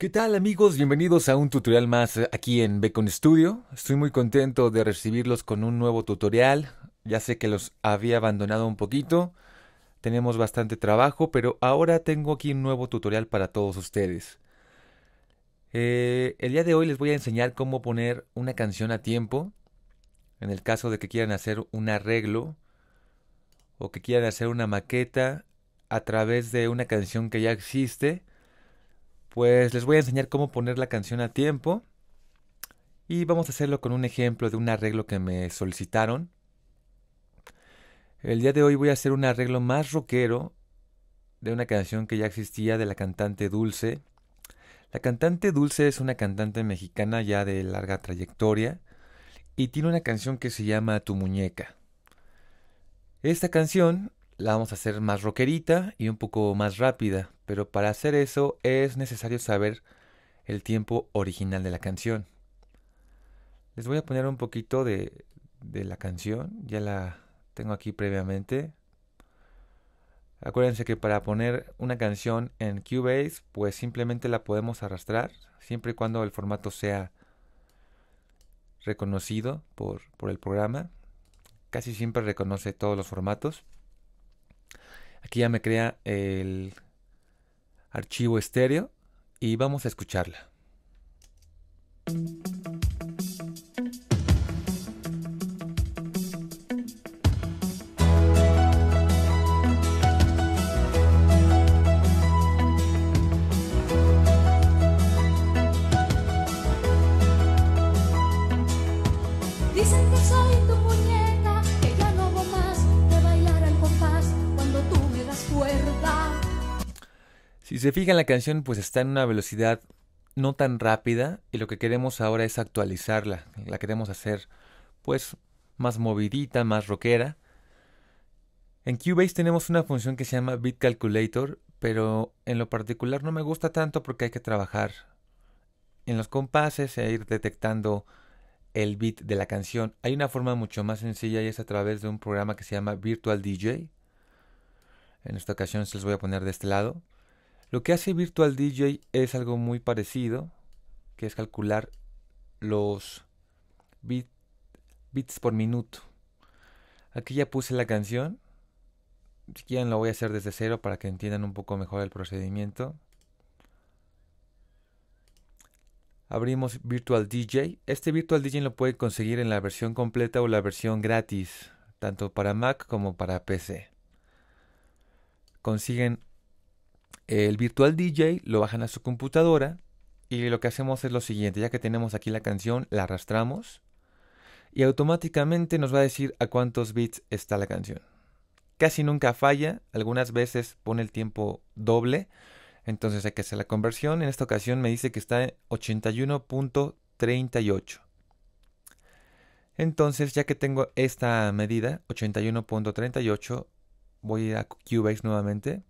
¿Qué tal amigos? Bienvenidos a un tutorial más eh, aquí en Beacon Studio. Estoy muy contento de recibirlos con un nuevo tutorial. Ya sé que los había abandonado un poquito. Tenemos bastante trabajo, pero ahora tengo aquí un nuevo tutorial para todos ustedes. Eh, el día de hoy les voy a enseñar cómo poner una canción a tiempo. En el caso de que quieran hacer un arreglo o que quieran hacer una maqueta a través de una canción que ya existe pues les voy a enseñar cómo poner la canción a tiempo. Y vamos a hacerlo con un ejemplo de un arreglo que me solicitaron. El día de hoy voy a hacer un arreglo más rockero de una canción que ya existía de la cantante Dulce. La cantante Dulce es una cantante mexicana ya de larga trayectoria y tiene una canción que se llama Tu muñeca. Esta canción la vamos a hacer más rockerita y un poco más rápida, pero para hacer eso es necesario saber el tiempo original de la canción. Les voy a poner un poquito de, la canción, ya la tengo aquí previamente. Acuérdense que para poner una canción en Cubase, pues simplemente la podemos arrastrar, siempre y cuando el formato sea reconocido por, por el programa. Casi siempre reconoce todos los formatos. Aquí ya me crea el archivo estéreo y vamos a escucharla. Si se fijan, la canción pues está en una velocidad no tan rápida y lo que queremos ahora es actualizarla. La queremos hacer pues más movidita, más rockera. En Cubase tenemos una función que se llama Beat Calculator, pero en lo particular no me gusta tanto porque hay que trabajar en los compases e ir detectando el beat de la canción. Hay una forma mucho más sencilla y es a través de un programa que se llama Virtual DJ. En esta ocasión se los voy a poner de este lado. Lo que hace Virtual DJ es algo muy parecido, que es calcular los bits por minuto. Aquí ya puse la canción. Si quieren lo voy a hacer desde cero para que entiendan un poco mejor el procedimiento. Abrimos Virtual DJ. Este Virtual DJ lo pueden conseguir en la versión completa o la versión gratis, tanto para Mac como para PC. Consiguen el virtual DJ lo bajan a su computadora y lo que hacemos es lo siguiente, ya que tenemos aquí la canción, la arrastramos y automáticamente nos va a decir a cuántos bits está la canción. Casi nunca falla, algunas veces pone el tiempo doble, entonces hay que hacer la conversión. En esta ocasión me dice que está en 81.38. Entonces, ya que tengo esta medida, 81.38, voy a Cubase nuevamente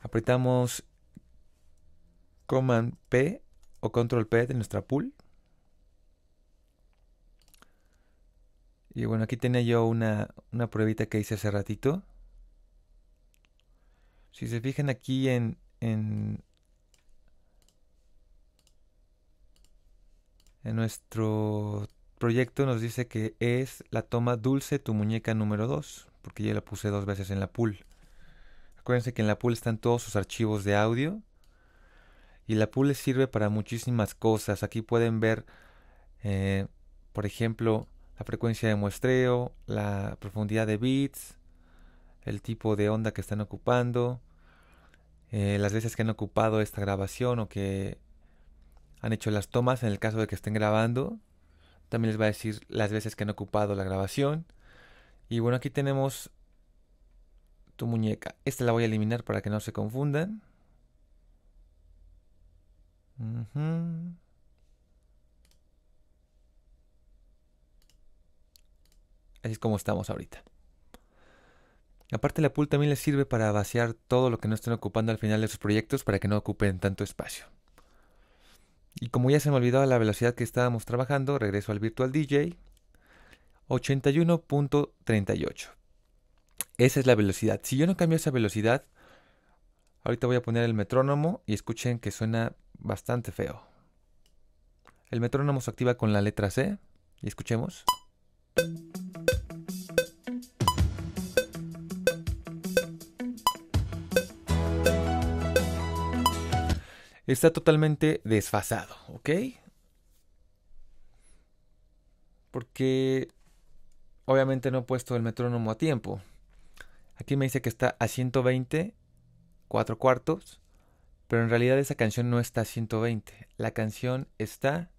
Apretamos Command P o Control P de nuestra pool. Y bueno, aquí tenía yo una, una pruebita que hice hace ratito. Si se fijan aquí en, en, en nuestro proyecto nos dice que es la toma dulce tu muñeca número 2, porque ya la puse dos veces en la pool. Acuérdense que en la pool están todos sus archivos de audio. Y la pool les sirve para muchísimas cosas. Aquí pueden ver, eh, por ejemplo, la frecuencia de muestreo, la profundidad de bits, el tipo de onda que están ocupando, eh, las veces que han ocupado esta grabación o que han hecho las tomas en el caso de que estén grabando. También les va a decir las veces que han ocupado la grabación. Y bueno, aquí tenemos muñeca. Esta la voy a eliminar para que no se confundan. Así es como estamos ahorita. Aparte la pool también les sirve para vaciar todo lo que no estén ocupando al final de sus proyectos para que no ocupen tanto espacio. Y como ya se me olvidaba la velocidad que estábamos trabajando, regreso al Virtual DJ. 81.38. Esa es la velocidad. Si yo no cambio esa velocidad, ahorita voy a poner el metrónomo y escuchen que suena bastante feo. El metrónomo se activa con la letra C y escuchemos. Está totalmente desfasado, ¿ok? Porque obviamente no he puesto el metrónomo a tiempo. Aquí me dice que está a 120, 4 cuartos, pero en realidad esa canción no está a 120. La canción está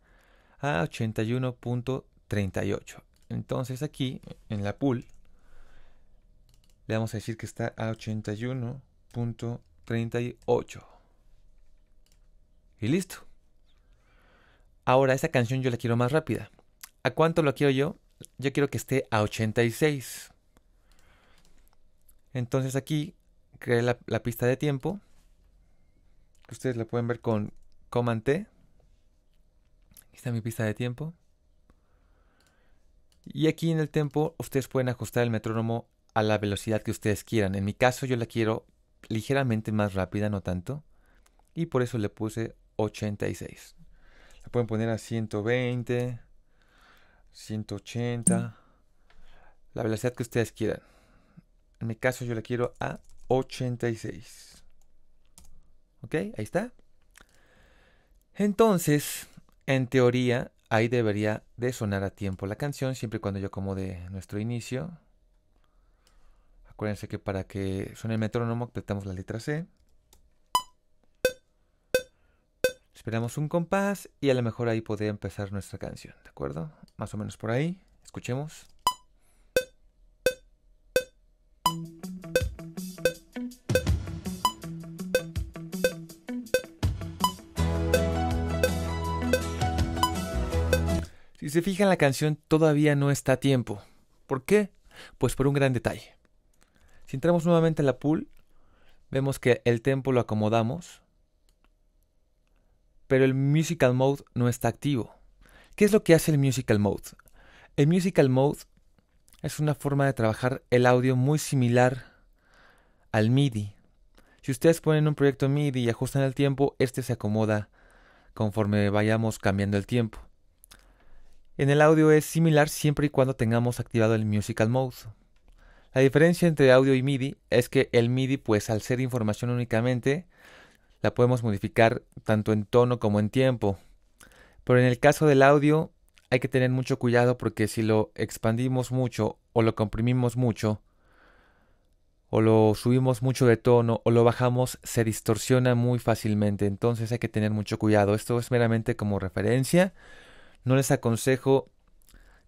a 81.38. Entonces aquí, en la pool, le vamos a decir que está a 81.38. Y listo. Ahora, esa canción yo la quiero más rápida. ¿A cuánto la quiero yo? Yo quiero que esté a 86. Entonces aquí creé la, pista de tiempo. ustedes la pueden ver con Command T. Aquí está mi pista de tiempo. Y aquí en el tiempo ustedes pueden ajustar el metrónomo a la velocidad que ustedes quieran. En mi caso yo la quiero ligeramente más rápida, no tanto. Y por eso le puse 86. La pueden poner a 120, 180, la velocidad que ustedes quieran. En mi caso yo la quiero a 86. ¿Ok? Ahí está. Entonces, en teoría, ahí debería de sonar a tiempo la canción, siempre y cuando yo acomode nuestro inicio. Acuérdense que para que suene el metrónomo, apretamos la letra C. Esperamos un compás y a lo mejor ahí podría empezar nuestra canción, ¿de acuerdo? Más o menos por ahí. Escuchemos. Si se fijan, la canción todavía no está a tiempo. ¿Por qué? Pues por un gran detalle. Si entramos nuevamente en la pool, vemos que el tempo lo acomodamos, pero el musical mode no está activo. ¿Qué es lo que hace el musical mode? El musical mode es una forma de trabajar el audio muy similar al MIDI. Si ustedes ponen un proyecto MIDI y ajustan el tiempo, este se acomoda conforme vayamos cambiando el tiempo. En el audio es similar siempre y cuando tengamos activado el Musical Mode. La diferencia entre audio y MIDI es que el MIDI, pues al ser información únicamente, la podemos modificar tanto en tono como en tiempo. Pero en el caso del audio hay que tener mucho cuidado porque si lo expandimos mucho o lo comprimimos mucho, o lo subimos mucho de tono o lo bajamos, se distorsiona muy fácilmente. Entonces hay que tener mucho cuidado. Esto es meramente como referencia no les aconsejo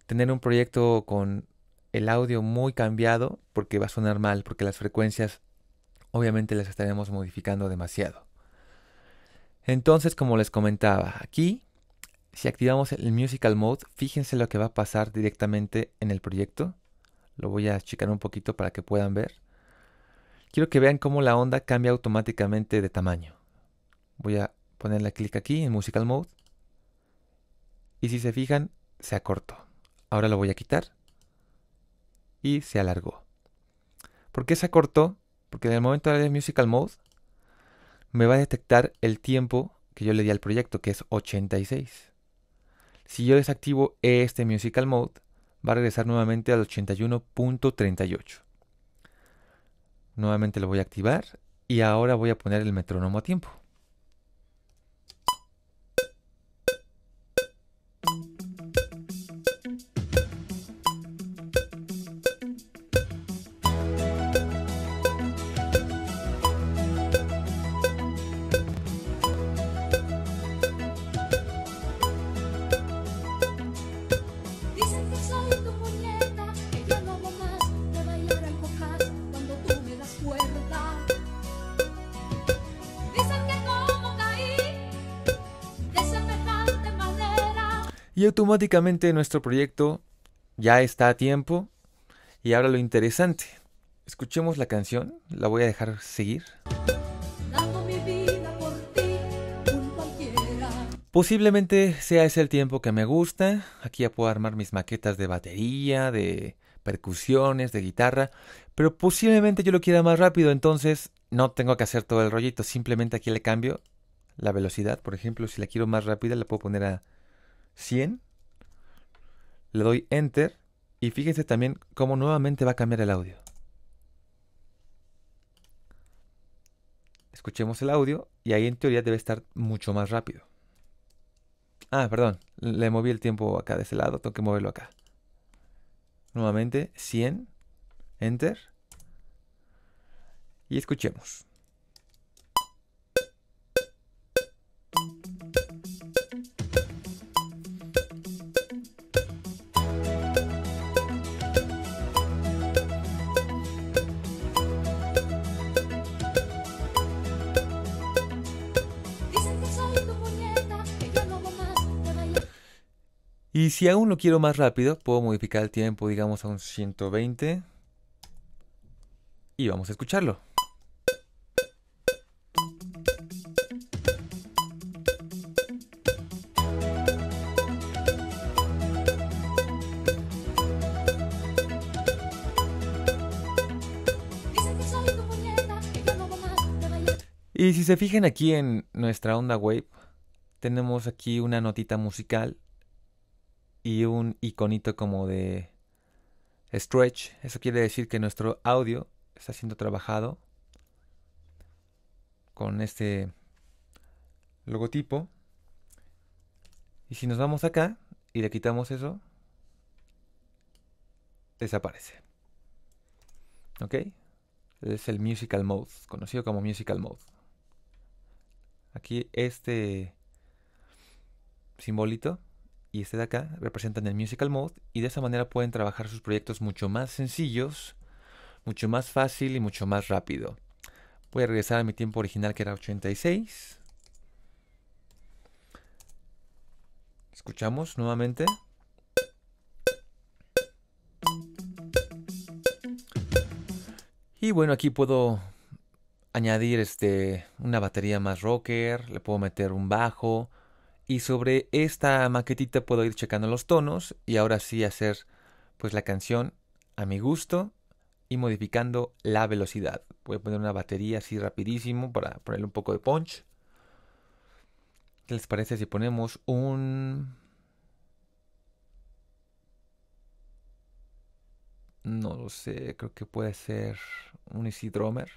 tener un proyecto con el audio muy cambiado porque va a sonar mal, porque las frecuencias obviamente las estaremos modificando demasiado. Entonces, como les comentaba, aquí, si activamos el Musical Mode, fíjense lo que va a pasar directamente en el proyecto. Lo voy a achicar un poquito para que puedan ver. Quiero que vean cómo la onda cambia automáticamente de tamaño. Voy a ponerle clic aquí en Musical Mode. Y si se fijan, se acortó. Ahora lo voy a quitar. Y se alargó. ¿Por qué se acortó? Porque en el momento de Musical Mode me va a detectar el tiempo que yo le di al proyecto, que es 86. Si yo desactivo este Musical Mode, va a regresar nuevamente al 81.38. Nuevamente lo voy a activar y ahora voy a poner el metrónomo a tiempo. automáticamente nuestro proyecto ya está a tiempo. Y ahora lo interesante. Escuchemos la canción, la voy a dejar seguir. Posiblemente sea ese el tiempo que me gusta. Aquí ya puedo armar mis maquetas de batería, de percusiones, de guitarra. Pero posiblemente yo lo quiera más rápido, entonces no tengo que hacer todo el rollito. Simplemente aquí le cambio la velocidad. Por ejemplo, si la quiero más rápida, la puedo poner a 100, le doy enter y fíjense también cómo nuevamente va a cambiar el audio. Escuchemos el audio y ahí en teoría debe estar mucho más rápido. Ah, perdón, le moví el tiempo acá de ese lado, tengo que moverlo acá. Nuevamente, 100, enter. Y escuchemos. Y si aún lo quiero más rápido, puedo modificar el tiempo, digamos, a un 120. Y vamos a escucharlo. Y si se fijan aquí en nuestra onda wave, tenemos aquí una notita musical y un iconito como de stretch. Eso quiere decir que nuestro audio está siendo trabajado con este logotipo. Y si nos vamos acá y le quitamos eso, desaparece. ¿Ok? Es el Musical Mode, conocido como Musical Mode. Aquí este simbolito y este de acá representan el musical mode y de esa manera pueden trabajar sus proyectos mucho más sencillos, mucho más fácil y mucho más rápido. Voy a regresar a mi tiempo original que era 86. Escuchamos nuevamente. Y bueno, aquí puedo añadir este una batería más rocker, le puedo meter un bajo, y sobre esta maquetita puedo ir checando los tonos y ahora sí hacer pues la canción a mi gusto y modificando la velocidad. Voy a poner una batería así rapidísimo para ponerle un poco de punch. ¿Qué les parece si ponemos un... No lo sé, creo que puede ser un Easy Drummer.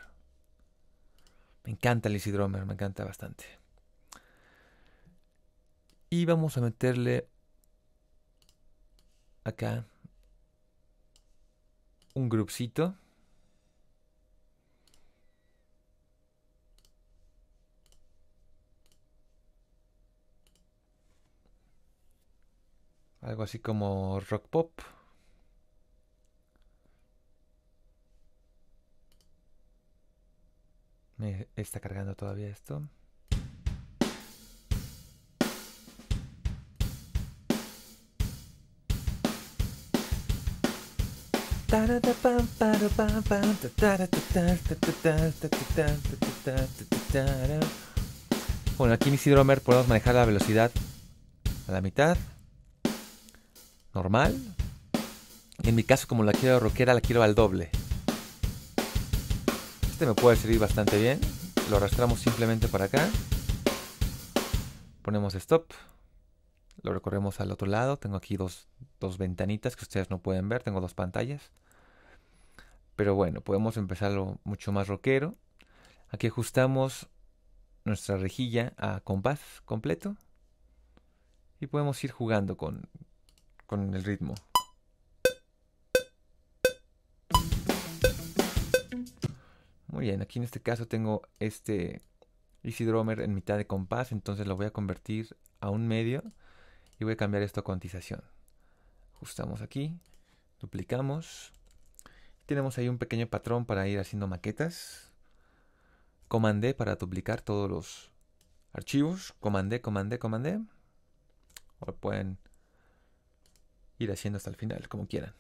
Me encanta el Easy Drummer, me encanta bastante. Y vamos a meterle acá un grupcito. Algo así como rock pop. Me está cargando todavía esto. Bueno, aquí en hidromer podemos manejar la velocidad a la mitad. Normal. En mi caso, como la quiero rockera, la quiero al doble. Este me puede servir bastante bien. Lo arrastramos simplemente para acá. Ponemos stop. Lo recorremos al otro lado. Tengo aquí dos, dos ventanitas que ustedes no pueden ver, tengo dos pantallas. Pero bueno, podemos empezarlo mucho más rockero. Aquí ajustamos nuestra rejilla a compás completo. Y podemos ir jugando con, el ritmo. Muy bien, aquí en este caso tengo este Easy Drummer en mitad de compás, entonces lo voy a convertir a un medio y voy a cambiar esto a cuantización. Ajustamos aquí, duplicamos. Tenemos ahí un pequeño patrón para ir haciendo maquetas. Comandé para duplicar todos los archivos. Comandé, comandé, comandé. O pueden ir haciendo hasta el final, como quieran.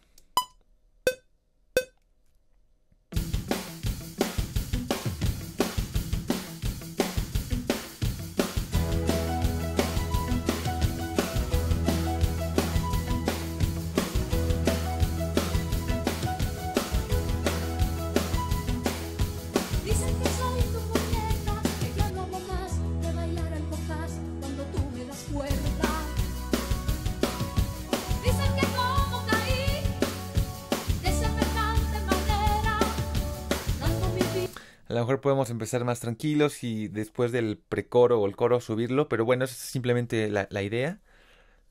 A lo mejor podemos empezar más tranquilos y después del precoro o el coro subirlo, pero bueno, esa es simplemente la, idea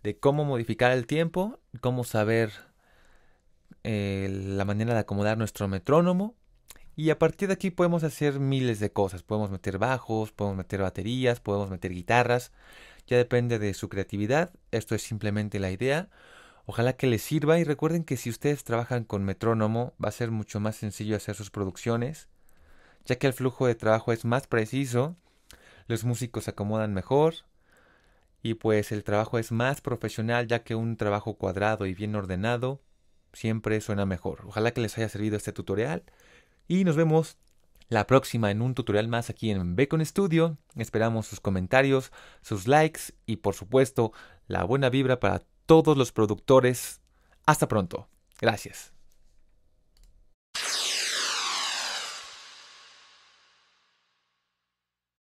de cómo modificar el tiempo, cómo saber eh, la manera de acomodar nuestro metrónomo. Y a partir de aquí podemos hacer miles de cosas. Podemos meter bajos, podemos meter baterías, podemos meter guitarras. Ya depende de su creatividad. Esto es simplemente la idea. Ojalá que les sirva y recuerden que si ustedes trabajan con metrónomo va a ser mucho más sencillo hacer sus producciones ya que el flujo de trabajo es más preciso, los músicos se acomodan mejor y pues el trabajo es más profesional ya que un trabajo cuadrado y bien ordenado siempre suena mejor. Ojalá que les haya servido este tutorial y nos vemos la próxima en un tutorial más aquí en Bacon Studio. Esperamos sus comentarios, sus likes y por supuesto la buena vibra para todos los productores. Hasta pronto. Gracias.